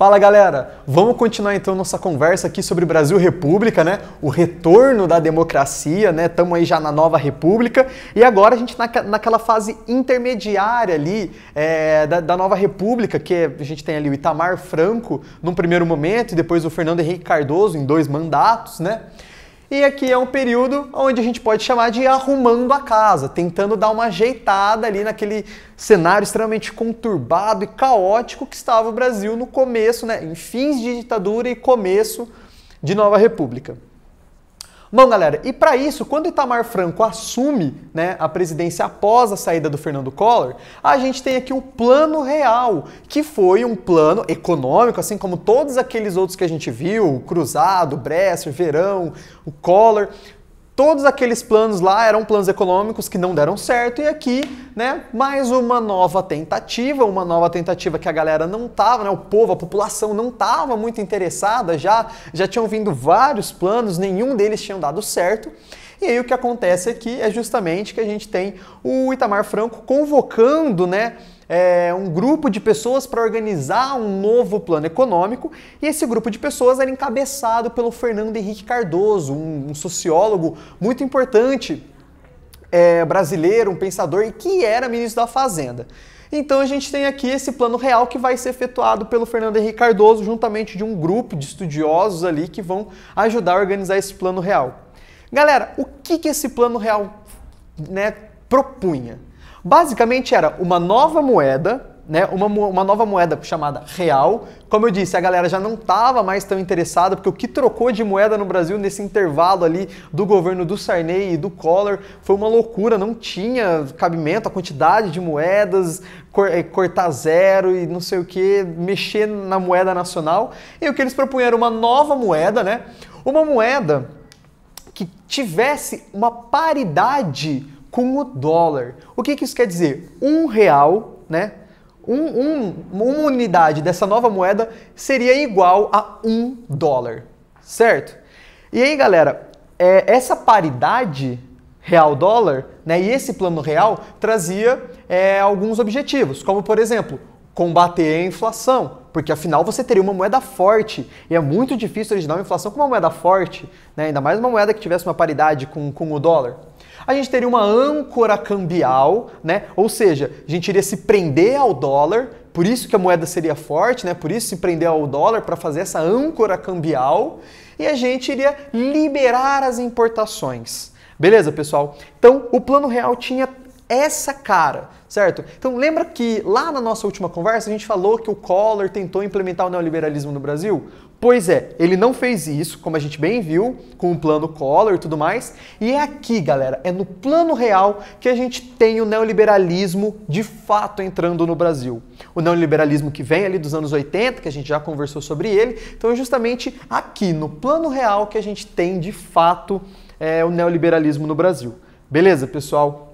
Fala galera, vamos continuar então nossa conversa aqui sobre Brasil República, né? O retorno da democracia, né? Estamos aí já na nova República e agora a gente na, naquela fase intermediária ali é, da, da, nova República, que a gente tem ali o Itamar Franco num primeiro momento e depois o Fernando Henrique Cardoso em dois mandatos, né? E aqui é um período onde a gente pode chamar de arrumando a casa, tentando dar uma ajeitada ali naquele cenário extremamente conturbado e caótico que estava o Brasil no começo, né, em fins de ditadura e começo de Nova República. Bom, galera, e para isso, quando Itamar Franco assume né, a presidência após a saída do Fernando Collor, a gente tem aqui o Plano Real, que foi um plano econômico, assim como todos aqueles outros que a gente viu, o Cruzado, Bresser, Verão, o Collor, Todos aqueles planos lá eram planos econômicos que não deram certo e aqui, né, mais uma nova tentativa, uma nova tentativa que a galera não tava, né, o povo, a população não tava muito interessada já, já tinham vindo vários planos, nenhum deles tinha dado certo. E aí o que acontece aqui é, é justamente que a gente tem o Itamar Franco convocando, né, é, um grupo de pessoas para organizar um novo plano econômico, e esse grupo de pessoas era encabeçado pelo Fernando Henrique Cardoso, um, um sociólogo muito importante é, brasileiro, um pensador que era ministro da Fazenda. Então a gente tem aqui esse plano real que vai ser efetuado pelo Fernando Henrique Cardoso, juntamente de um grupo de estudiosos ali que vão ajudar a organizar esse plano real. Galera, o que, que esse plano real né, propunha? Basicamente era uma nova moeda, né, uma, uma nova moeda chamada real. Como eu disse, a galera já não estava mais tão interessada, porque o que trocou de moeda no Brasil nesse intervalo ali do governo do Sarney e do Collor foi uma loucura, não tinha cabimento, a quantidade de moedas, eh, cortar zero e não sei o que, mexer na moeda nacional. E o que eles propunham era uma nova moeda, né? Uma moeda que tivesse uma paridade com o dólar. O que, que isso quer dizer? Um real, né? Um, um, uma unidade dessa nova moeda seria igual a um dólar, certo? E aí, galera, é, essa paridade real-dólar, né, e esse plano real trazia é, alguns objetivos, como por exemplo, combater a inflação, porque afinal você teria uma moeda forte e é muito difícil originar uma inflação com uma moeda forte, né, ainda mais uma moeda que tivesse uma paridade com, com o dólar. A gente teria uma âncora cambial, né? Ou seja, a gente iria se prender ao dólar, por isso que a moeda seria forte, né? Por isso se prender ao dólar para fazer essa âncora cambial e a gente iria liberar as importações. Beleza, pessoal? Então, o Plano Real tinha essa cara, certo? Então lembra que lá na nossa última conversa a gente falou que o Collor tentou implementar o neoliberalismo no Brasil? Pois é, ele não fez isso, como a gente bem viu, com o plano Collor e tudo mais. E é aqui, galera, é no plano real que a gente tem o neoliberalismo de fato entrando no Brasil. O neoliberalismo que vem ali dos anos 80, que a gente já conversou sobre ele. Então é justamente aqui, no plano real, que a gente tem de fato é, o neoliberalismo no Brasil. Beleza, pessoal?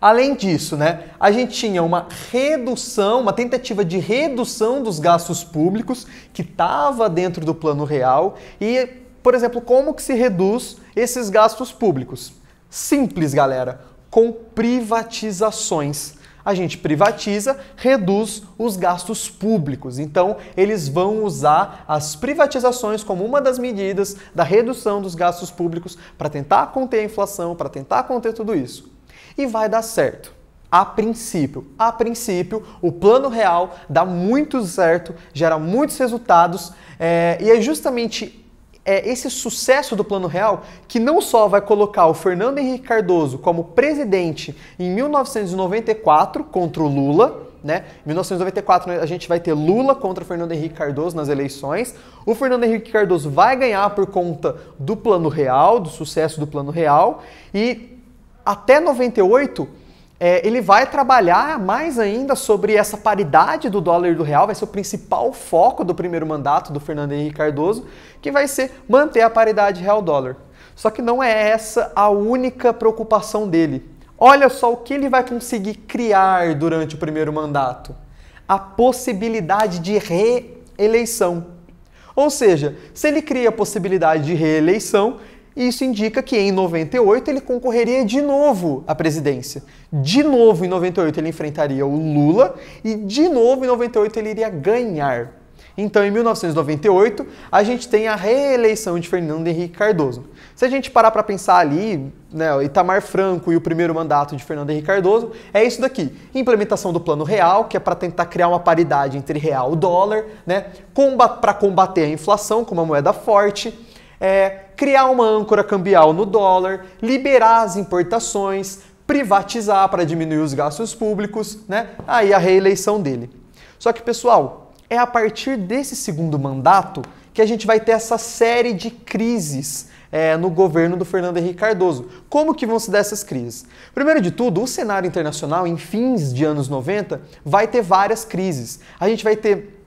Além disso, né, a gente tinha uma redução, uma tentativa de redução dos gastos públicos que estava dentro do plano real e, por exemplo, como que se reduz esses gastos públicos? Simples, galera, com privatizações. A gente privatiza, reduz os gastos públicos. Então, eles vão usar as privatizações como uma das medidas da redução dos gastos públicos para tentar conter a inflação, para tentar conter tudo isso. E vai dar certo. A princípio, a princípio, o plano real dá muito certo, gera muitos resultados, é, e é justamente é, esse sucesso do plano real que não só vai colocar o Fernando Henrique Cardoso como presidente em 1994 contra o Lula, né? Em 1994 né, a gente vai ter Lula contra Fernando Henrique Cardoso nas eleições. O Fernando Henrique Cardoso vai ganhar por conta do Plano Real, do sucesso do Plano Real e até 98, é, ele vai trabalhar mais ainda sobre essa paridade do dólar e do real, vai ser o principal foco do primeiro mandato do Fernando Henrique Cardoso, que vai ser manter a paridade real-dólar. Só que não é essa a única preocupação dele. Olha só o que ele vai conseguir criar durante o primeiro mandato: a possibilidade de reeleição. Ou seja, se ele cria a possibilidade de reeleição, e isso indica que em 98 ele concorreria de novo à presidência. De novo em 98 ele enfrentaria o Lula e de novo em 98 ele iria ganhar. Então, em 1998, a gente tem a reeleição de Fernando Henrique Cardoso. Se a gente parar para pensar ali, né, Itamar Franco e o primeiro mandato de Fernando Henrique Cardoso, é isso daqui. Implementação do Plano Real, que é para tentar criar uma paridade entre real e dólar, né, para combater a inflação com uma moeda forte, é, criar uma âncora cambial no dólar, liberar as importações, privatizar para diminuir os gastos públicos, né? Aí a reeleição dele. Só que, pessoal, é a partir desse segundo mandato que a gente vai ter essa série de crises é, no governo do Fernando Henrique Cardoso. Como que vão se dar essas crises? Primeiro de tudo, o cenário internacional, em fins de anos 90, vai ter várias crises. A gente vai ter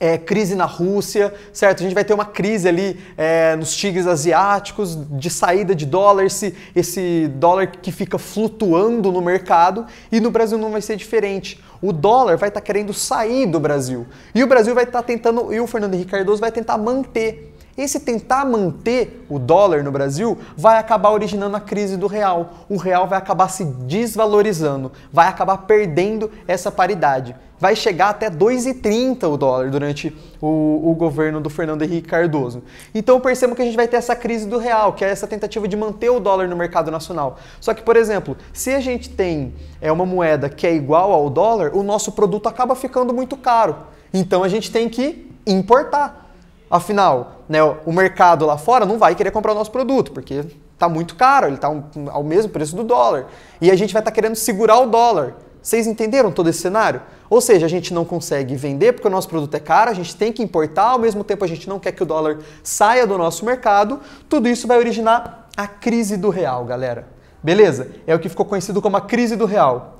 é, crise na Rússia, certo? A gente vai ter uma crise ali é, nos tigres asiáticos, de saída de dólar, esse, esse dólar que fica flutuando no mercado, e no Brasil não vai ser diferente. O dólar vai estar tá querendo sair do Brasil. E o Brasil vai estar tá tentando, e o Fernando Henrique Cardoso vai tentar manter esse tentar manter o dólar no Brasil vai acabar originando a crise do real. O real vai acabar se desvalorizando, vai acabar perdendo essa paridade. Vai chegar até 2,30 o dólar durante o, o, governo do Fernando Henrique Cardoso. Então percebo que a gente vai ter essa crise do real, que é essa tentativa de manter o dólar no mercado nacional. Só que, por exemplo, se a gente tem é, uma moeda que é igual ao dólar, o nosso produto acaba ficando muito caro. Então a gente tem que importar. Afinal, né, o mercado lá fora não vai querer comprar o nosso produto, porque está muito caro, ele está um, ao mesmo preço do dólar. E a gente vai estar tá querendo segurar o dólar. Vocês entenderam todo esse cenário? Ou seja, a gente não consegue vender porque o nosso produto é caro, a gente tem que importar, ao mesmo tempo a gente não quer que o dólar saia do nosso mercado. Tudo isso vai originar a crise do real, galera. Beleza? É o que ficou conhecido como a crise do real.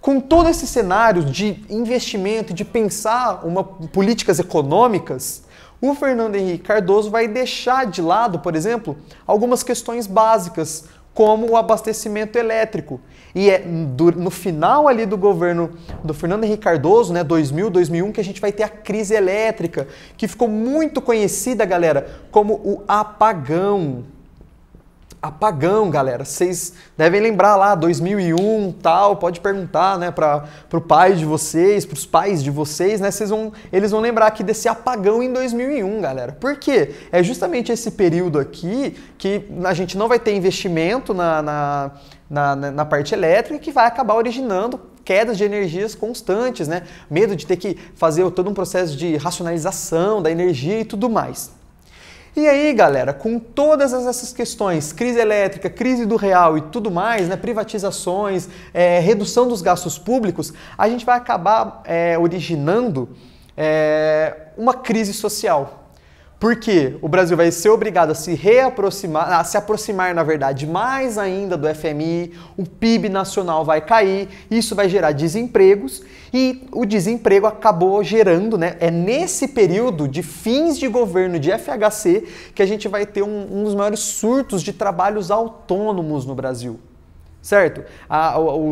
Com todo esse cenário de investimento, de pensar uma, políticas econômicas, o Fernando Henrique Cardoso vai deixar de lado, por exemplo, algumas questões básicas, como o abastecimento elétrico. E é no final ali do governo do Fernando Henrique Cardoso, né, 2000, 2001, que a gente vai ter a crise elétrica, que ficou muito conhecida, galera, como o apagão apagão, galera. Vocês devem lembrar lá, 2001, tal, pode perguntar, né, para o pai de vocês, para os pais de vocês, né? Vocês vão eles vão lembrar aqui desse apagão em 2001, galera. Por quê? É justamente esse período aqui que a gente não vai ter investimento na na, na, na, parte elétrica que vai acabar originando quedas de energias constantes, né? Medo de ter que fazer todo um processo de racionalização da energia e tudo mais. E aí, galera, com todas essas questões, crise elétrica, crise do real e tudo mais, né, privatizações, é, redução dos gastos públicos, a gente vai acabar é, originando é, uma crise social. Porque o Brasil vai ser obrigado a se reaproximar, a se aproximar, na verdade, mais ainda do FMI, o PIB nacional vai cair, isso vai gerar desempregos e o desemprego acabou gerando, né? É nesse período de fins de governo de FHC que a gente vai ter um, um dos maiores surtos de trabalhos autônomos no Brasil certo?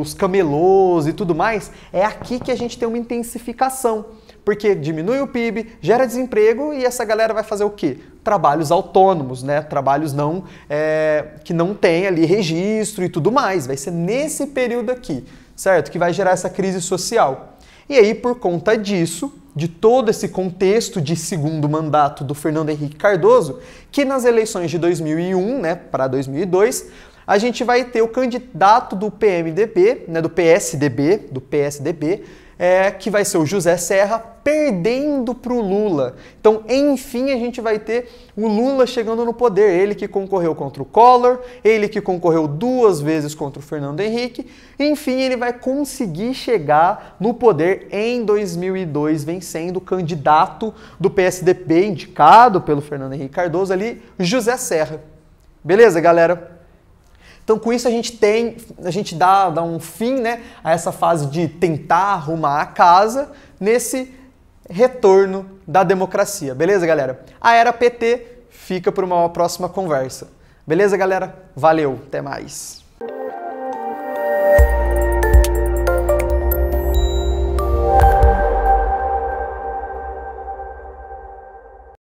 os camelôs e tudo mais, é aqui que a gente tem uma intensificação porque diminui o PIB, gera desemprego e essa galera vai fazer o quê? Trabalhos autônomos, né? Trabalhos não é, que não tem ali registro e tudo mais. Vai ser nesse período aqui, certo? Que vai gerar essa crise social. E aí, por conta disso, de todo esse contexto de segundo mandato do Fernando Henrique Cardoso, que nas eleições de 2001 né, para 2002, a gente vai ter o candidato do PMDB, né, do PSDB, do PSDB, é, que vai ser o José Serra perdendo para o Lula. Então, enfim, a gente vai ter o Lula chegando no poder. Ele que concorreu contra o Collor, ele que concorreu duas vezes contra o Fernando Henrique. Enfim, ele vai conseguir chegar no poder em 2002, vencendo o candidato do PSDB indicado pelo Fernando Henrique Cardoso ali, José Serra. Beleza, galera? Então, com isso a gente tem, a gente dá, dá um fim, né, a essa fase de tentar arrumar a casa nesse retorno da democracia. Beleza, galera? A era PT fica para uma próxima conversa. Beleza, galera? Valeu, até mais.